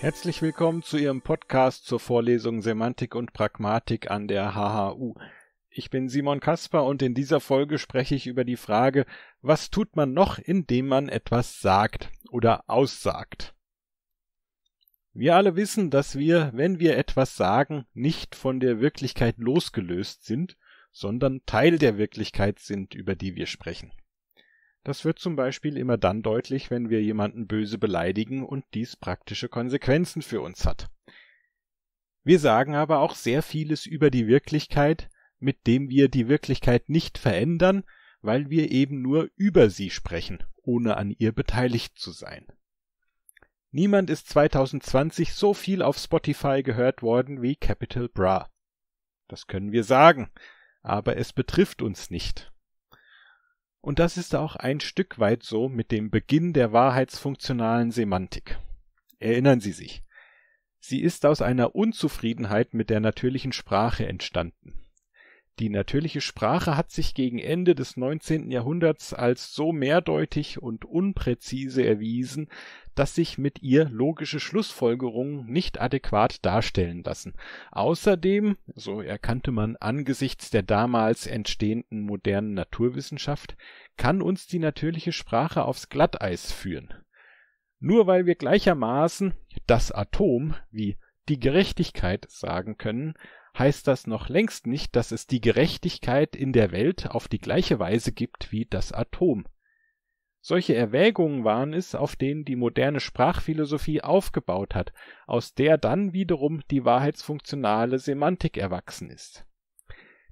Herzlich willkommen zu Ihrem Podcast zur Vorlesung Semantik und Pragmatik an der HHU. Ich bin Simon Kasper und in dieser Folge spreche ich über die Frage, was tut man noch, indem man etwas sagt oder aussagt? Wir alle wissen, dass wir, wenn wir etwas sagen, nicht von der Wirklichkeit losgelöst sind, sondern Teil der Wirklichkeit sind, über die wir sprechen. Das wird zum Beispiel immer dann deutlich, wenn wir jemanden böse beleidigen und dies praktische Konsequenzen für uns hat. Wir sagen aber auch sehr vieles über die Wirklichkeit, mit dem wir die Wirklichkeit nicht verändern, weil wir eben nur über sie sprechen, ohne an ihr beteiligt zu sein. Niemand ist 2020 so viel auf Spotify gehört worden wie Capital Bra. Das können wir sagen, aber es betrifft uns nicht. Und das ist auch ein Stück weit so mit dem Beginn der wahrheitsfunktionalen Semantik. Erinnern Sie sich. Sie ist aus einer Unzufriedenheit mit der natürlichen Sprache entstanden die natürliche Sprache hat sich gegen Ende des 19. Jahrhunderts als so mehrdeutig und unpräzise erwiesen, dass sich mit ihr logische Schlussfolgerungen nicht adäquat darstellen lassen. Außerdem, so erkannte man angesichts der damals entstehenden modernen Naturwissenschaft, kann uns die natürliche Sprache aufs Glatteis führen. Nur weil wir gleichermaßen das Atom wie die Gerechtigkeit sagen können, heißt das noch längst nicht, dass es die Gerechtigkeit in der Welt auf die gleiche Weise gibt wie das Atom. Solche Erwägungen waren es, auf denen die moderne Sprachphilosophie aufgebaut hat, aus der dann wiederum die wahrheitsfunktionale Semantik erwachsen ist.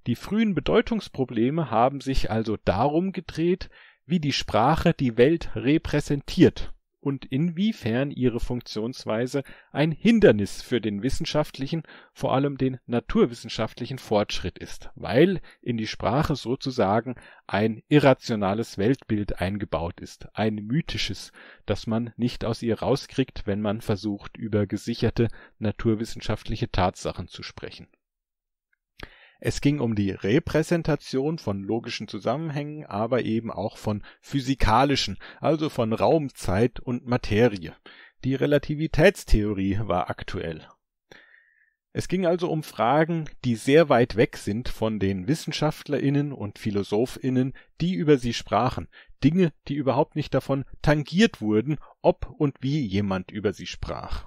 Die frühen Bedeutungsprobleme haben sich also darum gedreht, wie die Sprache die Welt repräsentiert und inwiefern ihre Funktionsweise ein Hindernis für den wissenschaftlichen, vor allem den naturwissenschaftlichen Fortschritt ist, weil in die Sprache sozusagen ein irrationales Weltbild eingebaut ist, ein mythisches, das man nicht aus ihr rauskriegt, wenn man versucht, über gesicherte naturwissenschaftliche Tatsachen zu sprechen es ging um die Repräsentation von logischen Zusammenhängen, aber eben auch von physikalischen, also von Raum, Zeit und Materie. Die Relativitätstheorie war aktuell. Es ging also um Fragen, die sehr weit weg sind von den Wissenschaftlerinnen und Philosophinnen, die über sie sprachen, Dinge, die überhaupt nicht davon tangiert wurden, ob und wie jemand über sie sprach.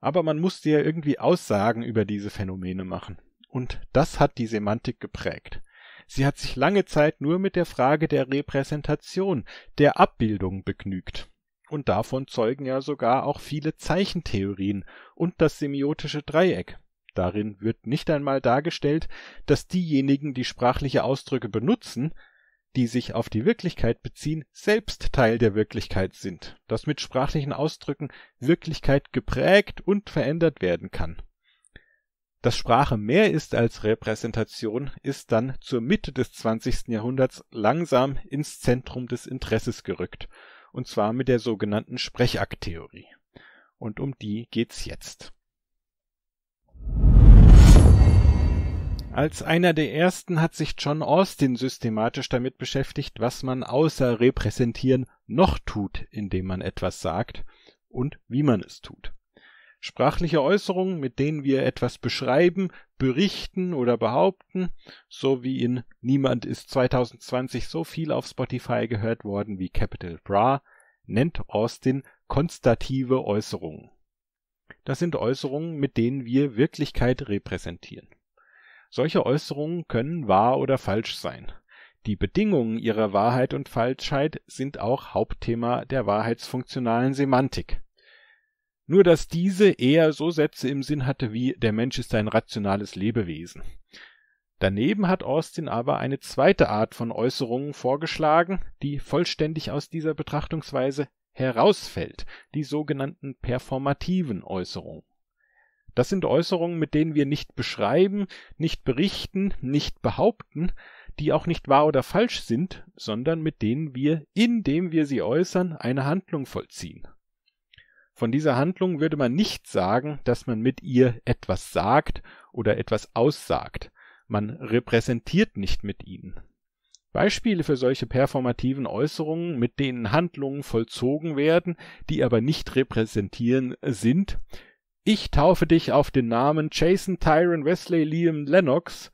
Aber man musste ja irgendwie Aussagen über diese Phänomene machen und das hat die Semantik geprägt. Sie hat sich lange Zeit nur mit der Frage der Repräsentation, der Abbildung begnügt. Und davon zeugen ja sogar auch viele Zeichentheorien und das semiotische Dreieck. Darin wird nicht einmal dargestellt, dass diejenigen, die sprachliche Ausdrücke benutzen, die sich auf die Wirklichkeit beziehen, selbst Teil der Wirklichkeit sind, dass mit sprachlichen Ausdrücken Wirklichkeit geprägt und verändert werden kann. Dass Sprache mehr ist als Repräsentation, ist dann zur Mitte des 20. Jahrhunderts langsam ins Zentrum des Interesses gerückt, und zwar mit der sogenannten Sprechakttheorie. Und um die geht's jetzt. Als einer der ersten hat sich John Austin systematisch damit beschäftigt, was man außer repräsentieren noch tut, indem man etwas sagt und wie man es tut. Sprachliche Äußerungen, mit denen wir etwas beschreiben, berichten oder behaupten, so wie in Niemand ist 2020 so viel auf Spotify gehört worden wie Capital Bra, nennt Austin konstative Äußerungen. Das sind Äußerungen, mit denen wir Wirklichkeit repräsentieren. Solche Äußerungen können wahr oder falsch sein. Die Bedingungen ihrer Wahrheit und Falschheit sind auch Hauptthema der wahrheitsfunktionalen Semantik nur dass diese eher so Sätze im Sinn hatte wie der Mensch ist ein rationales Lebewesen. Daneben hat Austin aber eine zweite Art von Äußerungen vorgeschlagen, die vollständig aus dieser Betrachtungsweise herausfällt, die sogenannten performativen Äußerungen. Das sind Äußerungen, mit denen wir nicht beschreiben, nicht berichten, nicht behaupten, die auch nicht wahr oder falsch sind, sondern mit denen wir, indem wir sie äußern, eine Handlung vollziehen. Von dieser Handlung würde man nicht sagen, dass man mit ihr etwas sagt oder etwas aussagt. Man repräsentiert nicht mit ihnen. Beispiele für solche performativen Äußerungen, mit denen Handlungen vollzogen werden, die aber nicht repräsentieren, sind Ich taufe dich auf den Namen Jason Tyron Wesley Liam Lennox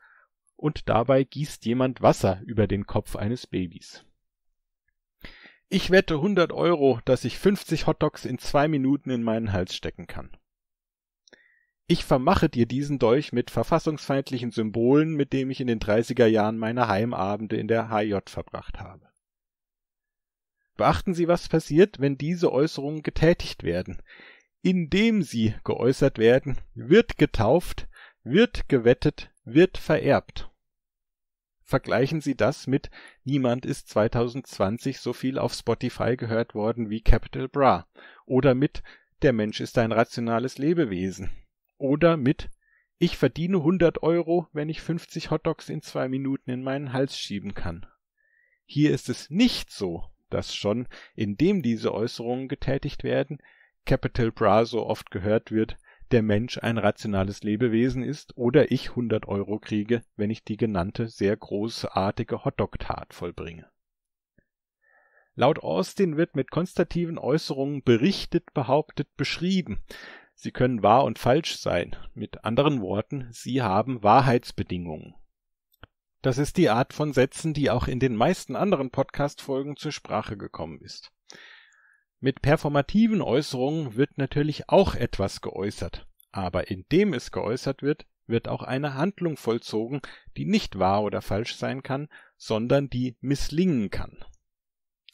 und dabei gießt jemand Wasser über den Kopf eines Babys. Ich wette 100 Euro, dass ich 50 Hotdogs in zwei Minuten in meinen Hals stecken kann. Ich vermache dir diesen Dolch mit verfassungsfeindlichen Symbolen, mit dem ich in den 30er Jahren meine Heimabende in der HJ verbracht habe. Beachten Sie, was passiert, wenn diese Äußerungen getätigt werden. Indem sie geäußert werden, wird getauft, wird gewettet, wird vererbt vergleichen Sie das mit Niemand ist 2020 so viel auf Spotify gehört worden wie Capital Bra oder mit Der Mensch ist ein rationales Lebewesen oder mit Ich verdiene 100 Euro, wenn ich 50 Hotdogs in zwei Minuten in meinen Hals schieben kann. Hier ist es nicht so, dass schon indem diese Äußerungen getätigt werden, Capital Bra so oft gehört wird, der Mensch ein rationales Lebewesen ist oder ich 100 Euro kriege, wenn ich die genannte sehr großartige Hotdog-Tat vollbringe. Laut Austin wird mit konstativen Äußerungen berichtet, behauptet, beschrieben. Sie können wahr und falsch sein. Mit anderen Worten, sie haben Wahrheitsbedingungen. Das ist die Art von Sätzen, die auch in den meisten anderen Podcast-Folgen zur Sprache gekommen ist. Mit performativen Äußerungen wird natürlich auch etwas geäußert, aber indem es geäußert wird, wird auch eine Handlung vollzogen, die nicht wahr oder falsch sein kann, sondern die misslingen kann.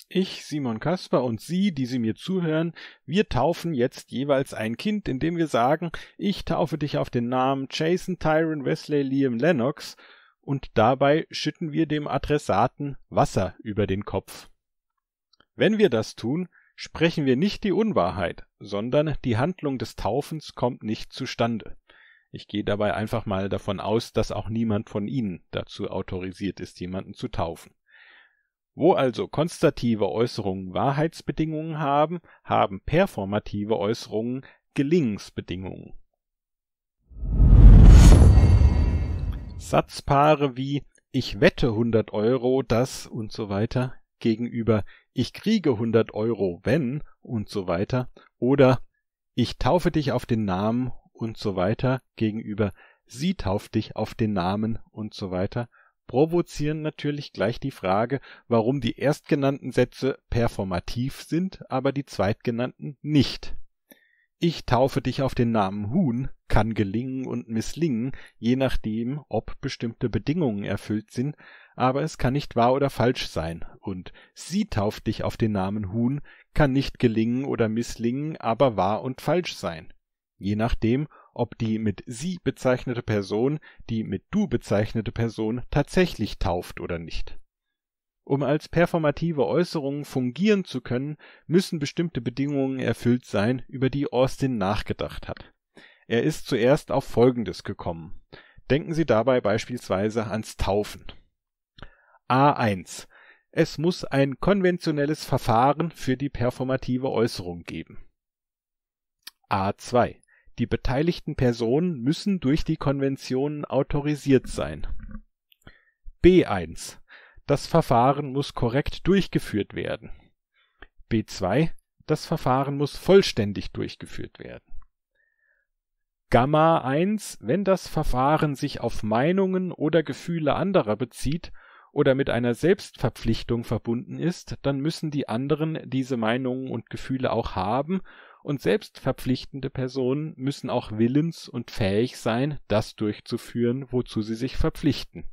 Ich, Simon Kasper und Sie, die Sie mir zuhören, wir taufen jetzt jeweils ein Kind, indem wir sagen, ich taufe dich auf den Namen Jason Tyron Wesley Liam Lennox, und dabei schütten wir dem Adressaten Wasser über den Kopf. Wenn wir das tun, sprechen wir nicht die Unwahrheit, sondern die Handlung des Taufens kommt nicht zustande. Ich gehe dabei einfach mal davon aus, dass auch niemand von Ihnen dazu autorisiert ist, jemanden zu taufen. Wo also konstative Äußerungen Wahrheitsbedingungen haben, haben performative Äußerungen Gelingensbedingungen. Satzpaare wie Ich wette 100 Euro, dass und so weiter gegenüber ich kriege 100 Euro, wenn und so weiter oder ich taufe dich auf den Namen und so weiter gegenüber sie tauft dich auf den Namen und so weiter provozieren natürlich gleich die Frage, warum die erstgenannten Sätze performativ sind, aber die zweitgenannten nicht. Ich taufe dich auf den Namen Huhn kann gelingen und misslingen, je nachdem, ob bestimmte Bedingungen erfüllt sind, aber es kann nicht wahr oder falsch sein, und sie tauft dich auf den Namen Huhn kann nicht gelingen oder misslingen, aber wahr und falsch sein. Je nachdem, ob die mit sie bezeichnete Person die mit du bezeichnete Person tatsächlich tauft oder nicht. Um als performative Äußerungen fungieren zu können, müssen bestimmte Bedingungen erfüllt sein, über die Austin nachgedacht hat. Er ist zuerst auf Folgendes gekommen. Denken Sie dabei beispielsweise ans Taufen. A1. Es muss ein konventionelles Verfahren für die performative Äußerung geben. A2. Die beteiligten Personen müssen durch die Konventionen autorisiert sein. B1. Das Verfahren muss korrekt durchgeführt werden. B2. Das Verfahren muss vollständig durchgeführt werden. Gamma 1, wenn das Verfahren sich auf Meinungen oder Gefühle anderer bezieht, oder mit einer Selbstverpflichtung verbunden ist, dann müssen die anderen diese Meinungen und Gefühle auch haben, und selbstverpflichtende Personen müssen auch willens und fähig sein, das durchzuführen, wozu sie sich verpflichten.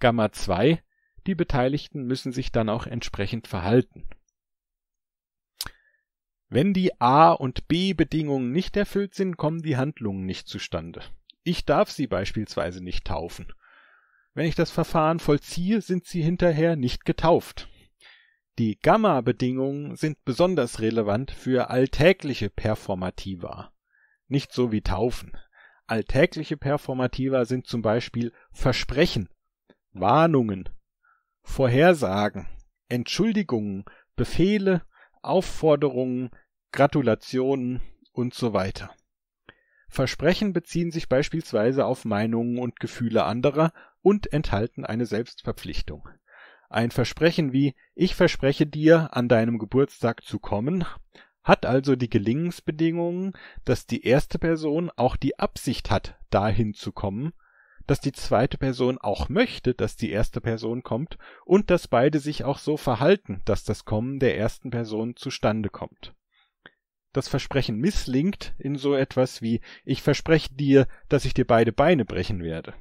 Gamma 2 Die Beteiligten müssen sich dann auch entsprechend verhalten. Wenn die A und B Bedingungen nicht erfüllt sind, kommen die Handlungen nicht zustande. Ich darf sie beispielsweise nicht taufen wenn ich das Verfahren vollziehe, sind sie hinterher nicht getauft. Die Gamma-Bedingungen sind besonders relevant für alltägliche Performativa. Nicht so wie Taufen. Alltägliche Performativa sind zum Beispiel Versprechen, Warnungen, Vorhersagen, Entschuldigungen, Befehle, Aufforderungen, Gratulationen und so weiter. Versprechen beziehen sich beispielsweise auf Meinungen und Gefühle anderer und enthalten eine Selbstverpflichtung. Ein Versprechen wie Ich verspreche dir, an deinem Geburtstag zu kommen, hat also die Gelingensbedingungen, dass die erste Person auch die Absicht hat, dahin zu kommen, dass die zweite Person auch möchte, dass die erste Person kommt und dass beide sich auch so verhalten, dass das Kommen der ersten Person zustande kommt. Das Versprechen misslingt in so etwas wie Ich verspreche dir, dass ich dir beide Beine brechen werde.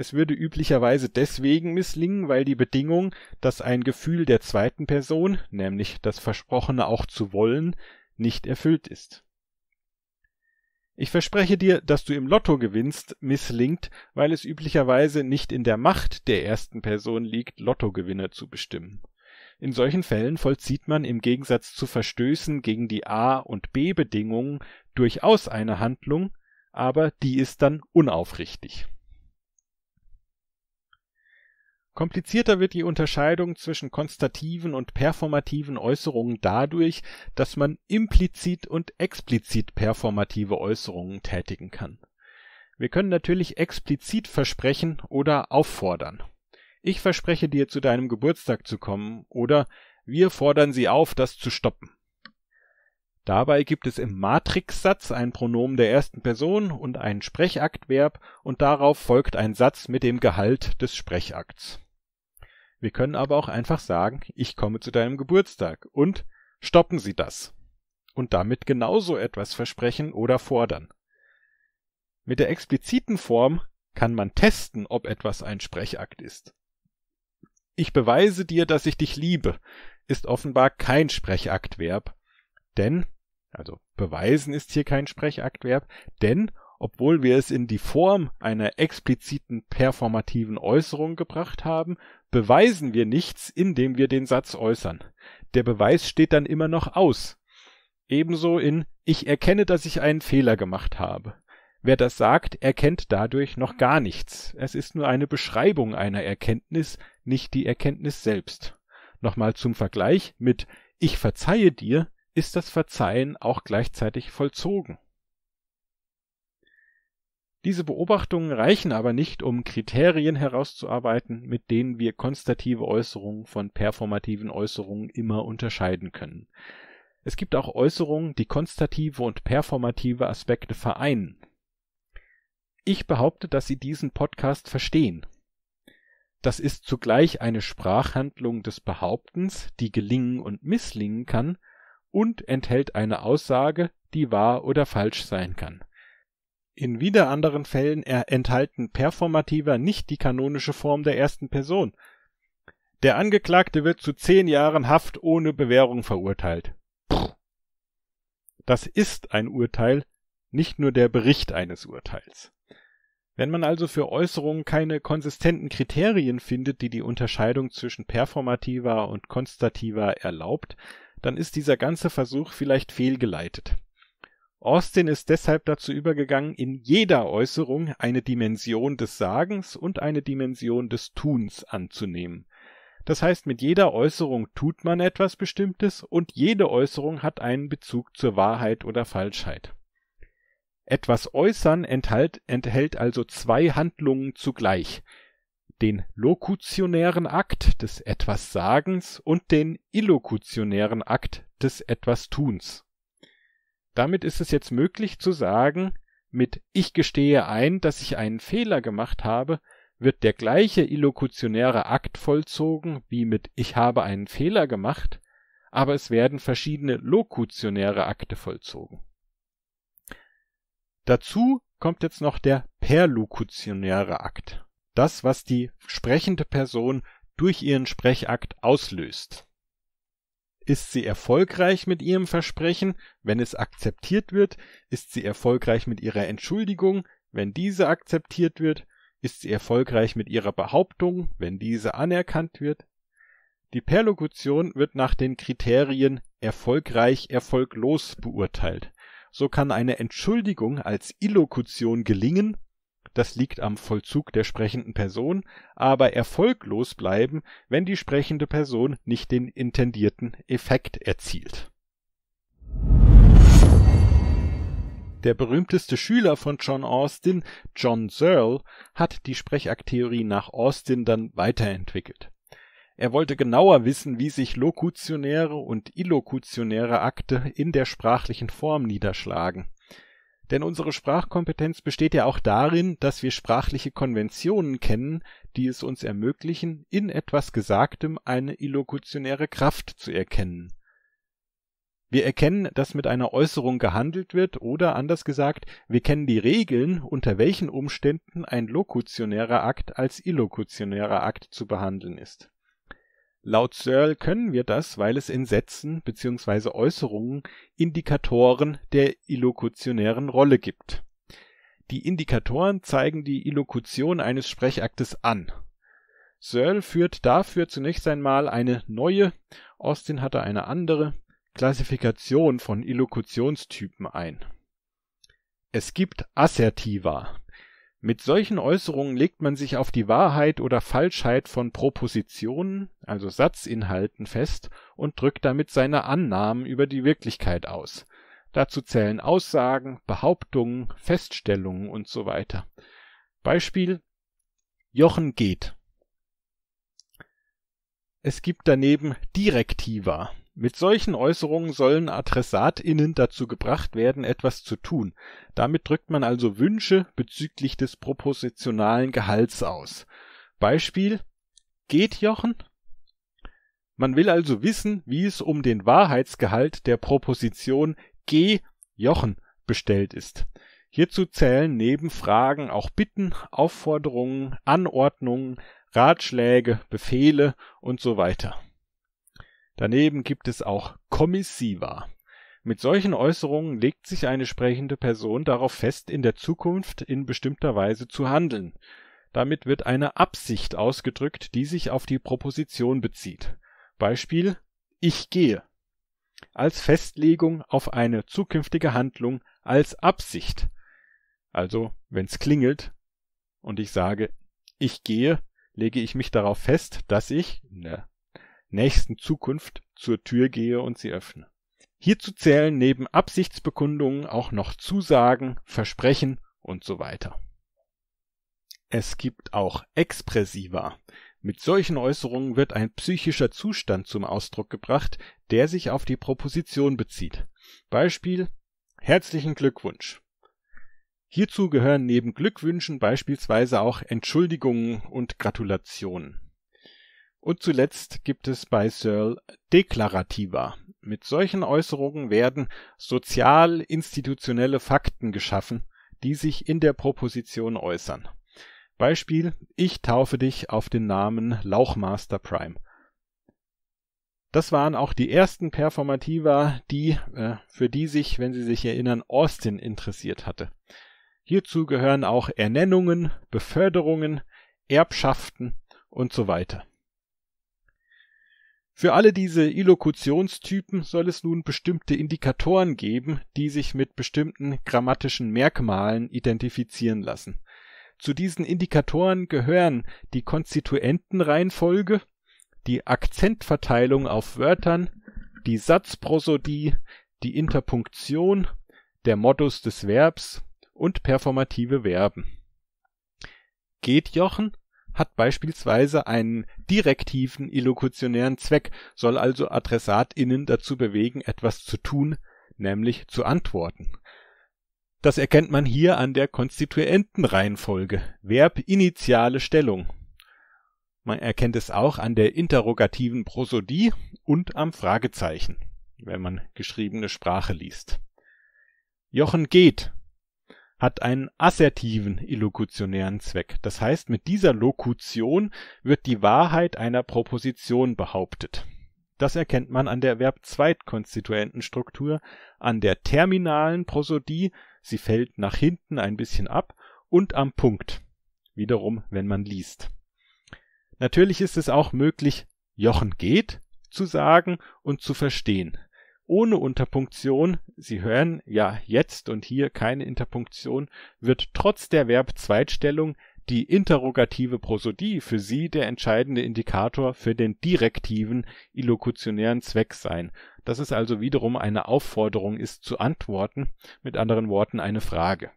Es würde üblicherweise deswegen misslingen, weil die Bedingung, dass ein Gefühl der zweiten Person, nämlich das Versprochene auch zu wollen, nicht erfüllt ist. Ich verspreche dir, dass du im Lotto gewinnst, misslingt, weil es üblicherweise nicht in der Macht der ersten Person liegt, Lottogewinner zu bestimmen. In solchen Fällen vollzieht man im Gegensatz zu Verstößen gegen die A- und B-Bedingungen durchaus eine Handlung, aber die ist dann unaufrichtig Komplizierter wird die Unterscheidung zwischen konstativen und performativen Äußerungen dadurch, dass man implizit und explizit performative Äußerungen tätigen kann. Wir können natürlich explizit versprechen oder auffordern. Ich verspreche dir, zu deinem Geburtstag zu kommen oder wir fordern sie auf, das zu stoppen. Dabei gibt es im Matrixsatz ein Pronomen der ersten Person und ein Sprechaktverb und darauf folgt ein Satz mit dem Gehalt des Sprechakts. Wir können aber auch einfach sagen, ich komme zu deinem Geburtstag und stoppen Sie das. Und damit genauso etwas versprechen oder fordern. Mit der expliziten Form kann man testen, ob etwas ein Sprechakt ist. Ich beweise dir, dass ich dich liebe, ist offenbar kein Sprechaktverb, denn, also beweisen ist hier kein Sprechaktverb, denn obwohl wir es in die Form einer expliziten performativen Äußerung gebracht haben, beweisen wir nichts, indem wir den Satz äußern. Der Beweis steht dann immer noch aus. Ebenso in Ich erkenne, dass ich einen Fehler gemacht habe. Wer das sagt, erkennt dadurch noch gar nichts. Es ist nur eine Beschreibung einer Erkenntnis, nicht die Erkenntnis selbst. Nochmal zum Vergleich mit Ich verzeihe dir ist das Verzeihen auch gleichzeitig vollzogen. Diese Beobachtungen reichen aber nicht, um Kriterien herauszuarbeiten, mit denen wir konstative Äußerungen von performativen Äußerungen immer unterscheiden können. Es gibt auch Äußerungen, die konstative und performative Aspekte vereinen. Ich behaupte, dass Sie diesen Podcast verstehen. Das ist zugleich eine Sprachhandlung des Behauptens, die gelingen und misslingen kann, und enthält eine Aussage, die wahr oder falsch sein kann. In wieder anderen Fällen enthalten Performativa nicht die kanonische Form der ersten Person. Der Angeklagte wird zu zehn Jahren Haft ohne Bewährung verurteilt. Das ist ein Urteil, nicht nur der Bericht eines Urteils. Wenn man also für Äußerungen keine konsistenten Kriterien findet, die die Unterscheidung zwischen Performativa und Konstativa erlaubt, dann ist dieser ganze Versuch vielleicht fehlgeleitet. Austin ist deshalb dazu übergegangen, in jeder Äußerung eine Dimension des Sagens und eine Dimension des Tuns anzunehmen. Das heißt, mit jeder Äußerung tut man etwas Bestimmtes und jede Äußerung hat einen Bezug zur Wahrheit oder Falschheit. Etwas äußern enthalt, enthält also zwei Handlungen zugleich, den lokutionären Akt des etwas Sagens und den illokutionären Akt des etwas Tuns. Damit ist es jetzt möglich zu sagen, mit Ich gestehe ein, dass ich einen Fehler gemacht habe, wird der gleiche illokutionäre Akt vollzogen wie mit Ich habe einen Fehler gemacht, aber es werden verschiedene lokutionäre Akte vollzogen. Dazu kommt jetzt noch der perlokutionäre Akt, das, was die sprechende Person durch ihren Sprechakt auslöst. Ist sie erfolgreich mit ihrem Versprechen? Wenn es akzeptiert wird, ist sie erfolgreich mit ihrer Entschuldigung? Wenn diese akzeptiert wird, ist sie erfolgreich mit ihrer Behauptung, wenn diese anerkannt wird? Die Perlokution wird nach den Kriterien erfolgreich, erfolglos beurteilt. So kann eine Entschuldigung als Illokution gelingen, das liegt am Vollzug der sprechenden Person, aber erfolglos bleiben, wenn die sprechende Person nicht den intendierten Effekt erzielt. Der berühmteste Schüler von John Austin, John Searle, hat die Sprechakttheorie nach Austin dann weiterentwickelt. Er wollte genauer wissen, wie sich lokutionäre und illokutionäre Akte in der sprachlichen Form niederschlagen denn unsere Sprachkompetenz besteht ja auch darin, dass wir sprachliche Konventionen kennen, die es uns ermöglichen, in etwas Gesagtem eine illokutionäre Kraft zu erkennen. Wir erkennen, dass mit einer Äußerung gehandelt wird, oder anders gesagt, wir kennen die Regeln, unter welchen Umständen ein lokutionärer Akt als illokutionärer Akt zu behandeln ist Laut Searle können wir das, weil es in Sätzen bzw. Äußerungen Indikatoren der illokutionären Rolle gibt. Die Indikatoren zeigen die Illokution eines Sprechaktes an. Searle führt dafür zunächst einmal eine neue, Austin hatte eine andere, Klassifikation von Illokutionstypen ein. Es gibt Assertiva, mit solchen Äußerungen legt man sich auf die Wahrheit oder Falschheit von Propositionen, also Satzinhalten, fest und drückt damit seine Annahmen über die Wirklichkeit aus. Dazu zählen Aussagen, Behauptungen, Feststellungen und so weiter. Beispiel Jochen geht. Es gibt daneben Direktiva mit solchen Äußerungen sollen AdressatInnen dazu gebracht werden, etwas zu tun. Damit drückt man also Wünsche bezüglich des propositionalen Gehalts aus. Beispiel: Geht Jochen? Man will also wissen, wie es um den Wahrheitsgehalt der Proposition Geh Jochen bestellt ist. Hierzu zählen neben Fragen auch Bitten, Aufforderungen, Anordnungen, Ratschläge, Befehle und so weiter. Daneben gibt es auch Kommissiva. Mit solchen Äußerungen legt sich eine sprechende Person darauf fest, in der Zukunft in bestimmter Weise zu handeln. Damit wird eine Absicht ausgedrückt, die sich auf die Proposition bezieht. Beispiel Ich gehe als Festlegung auf eine zukünftige Handlung als Absicht. Also, wenn's klingelt und ich sage Ich gehe, lege ich mich darauf fest, dass ich ne nächsten Zukunft zur Tür gehe und sie öffne. Hierzu zählen neben Absichtsbekundungen auch noch Zusagen, Versprechen und so weiter. Es gibt auch Expressiva. Mit solchen Äußerungen wird ein psychischer Zustand zum Ausdruck gebracht, der sich auf die Proposition bezieht. Beispiel Herzlichen Glückwunsch. Hierzu gehören neben Glückwünschen beispielsweise auch Entschuldigungen und Gratulationen. Und zuletzt gibt es bei Searle Deklarativa. Mit solchen Äußerungen werden sozial-institutionelle Fakten geschaffen, die sich in der Proposition äußern. Beispiel, ich taufe dich auf den Namen Lauchmaster Prime. Das waren auch die ersten Performativa, die, äh, für die sich, wenn Sie sich erinnern, Austin interessiert hatte. Hierzu gehören auch Ernennungen, Beförderungen, Erbschaften und so weiter. Für alle diese Illokutionstypen soll es nun bestimmte Indikatoren geben, die sich mit bestimmten grammatischen Merkmalen identifizieren lassen. Zu diesen Indikatoren gehören die Konstituentenreihenfolge, die Akzentverteilung auf Wörtern, die Satzprosodie, die Interpunktion, der Modus des Verbs und performative Verben. Geht Jochen? hat beispielsweise einen direktiven illokutionären Zweck, soll also AdressatInnen dazu bewegen, etwas zu tun, nämlich zu antworten. Das erkennt man hier an der Konstituentenreihenfolge. Verb initiale Stellung. Man erkennt es auch an der interrogativen Prosodie und am Fragezeichen, wenn man geschriebene Sprache liest. Jochen geht hat einen assertiven illokutionären Zweck. Das heißt, mit dieser Lokution wird die Wahrheit einer Proposition behauptet. Das erkennt man an der Verb-Zweitkonstituentenstruktur, an der terminalen Prosodie, sie fällt nach hinten ein bisschen ab, und am Punkt. Wiederum, wenn man liest. Natürlich ist es auch möglich, Jochen geht zu sagen und zu verstehen ohne Unterpunktion, Sie hören ja jetzt und hier keine Interpunktion, wird trotz der Verb-Zweitstellung die interrogative Prosodie für Sie der entscheidende Indikator für den direktiven illokutionären Zweck sein, dass es also wiederum eine Aufforderung ist zu antworten, mit anderen Worten eine Frage.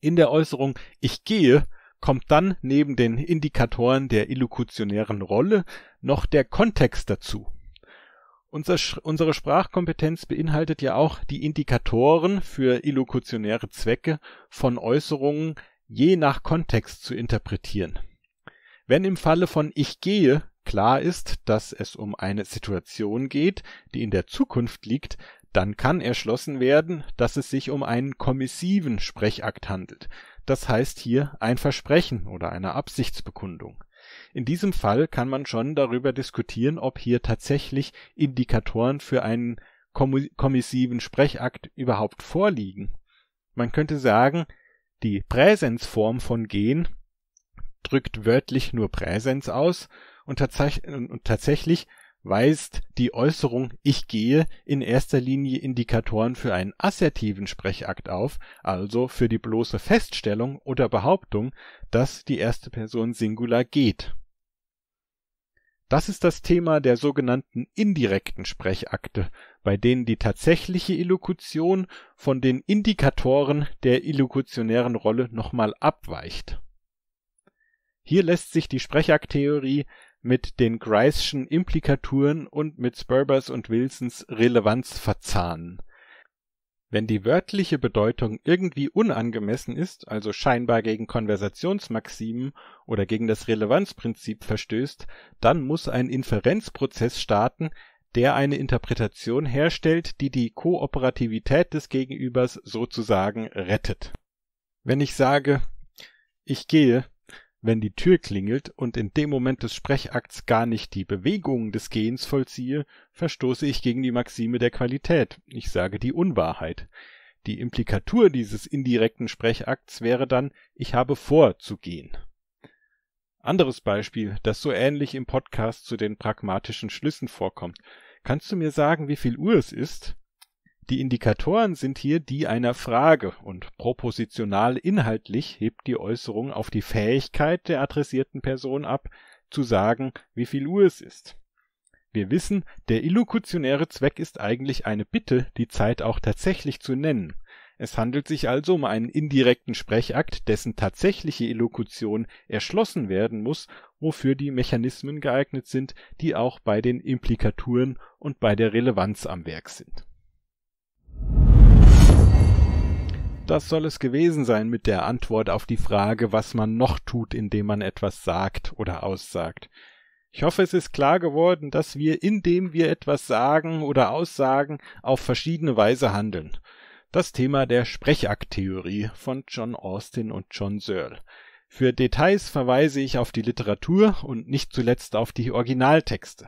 In der Äußerung ich gehe kommt dann neben den Indikatoren der illokutionären Rolle noch der Kontext dazu unser, unsere Sprachkompetenz beinhaltet ja auch die Indikatoren für illokutionäre Zwecke von Äußerungen je nach Kontext zu interpretieren. Wenn im Falle von Ich gehe klar ist, dass es um eine Situation geht, die in der Zukunft liegt, dann kann erschlossen werden, dass es sich um einen kommissiven Sprechakt handelt. Das heißt hier ein Versprechen oder eine Absichtsbekundung in diesem Fall kann man schon darüber diskutieren, ob hier tatsächlich Indikatoren für einen kommissiven Sprechakt überhaupt vorliegen. Man könnte sagen, die Präsensform von gehen drückt wörtlich nur Präsens aus und, und tatsächlich weist die Äußerung ich gehe in erster Linie Indikatoren für einen assertiven Sprechakt auf, also für die bloße Feststellung oder Behauptung, dass die erste Person Singular geht. Das ist das Thema der sogenannten indirekten Sprechakte, bei denen die tatsächliche Illokution von den Indikatoren der illokutionären Rolle nochmal abweicht. Hier lässt sich die Sprechakttheorie mit den Grice'schen Implikaturen und mit Spurbers und Wilsons Relevanz verzahnen. Wenn die wörtliche Bedeutung irgendwie unangemessen ist, also scheinbar gegen Konversationsmaximen oder gegen das Relevanzprinzip verstößt, dann muss ein Inferenzprozess starten, der eine Interpretation herstellt, die die Kooperativität des Gegenübers sozusagen rettet. Wenn ich sage, ich gehe, wenn die Tür klingelt und in dem Moment des Sprechakts gar nicht die Bewegungen des Gehens vollziehe, verstoße ich gegen die Maxime der Qualität, ich sage die Unwahrheit. Die Implikatur dieses indirekten Sprechakts wäre dann, ich habe vor zu gehen. Anderes Beispiel, das so ähnlich im Podcast zu den pragmatischen Schlüssen vorkommt. Kannst du mir sagen, wie viel Uhr es ist? Die Indikatoren sind hier die einer Frage und propositional inhaltlich hebt die Äußerung auf die Fähigkeit der adressierten Person ab, zu sagen, wie viel Uhr es ist. Wir wissen, der illokutionäre Zweck ist eigentlich eine Bitte, die Zeit auch tatsächlich zu nennen. Es handelt sich also um einen indirekten Sprechakt, dessen tatsächliche Illokution erschlossen werden muss, wofür die Mechanismen geeignet sind, die auch bei den Implikaturen und bei der Relevanz am Werk sind Das soll es gewesen sein mit der Antwort auf die Frage, was man noch tut, indem man etwas sagt oder aussagt. Ich hoffe, es ist klar geworden, dass wir, indem wir etwas sagen oder aussagen, auf verschiedene Weise handeln. Das Thema der Sprechakttheorie von John Austin und John Searle. Für Details verweise ich auf die Literatur und nicht zuletzt auf die Originaltexte.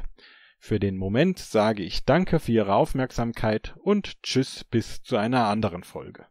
Für den Moment sage ich Danke für Ihre Aufmerksamkeit und Tschüss bis zu einer anderen Folge.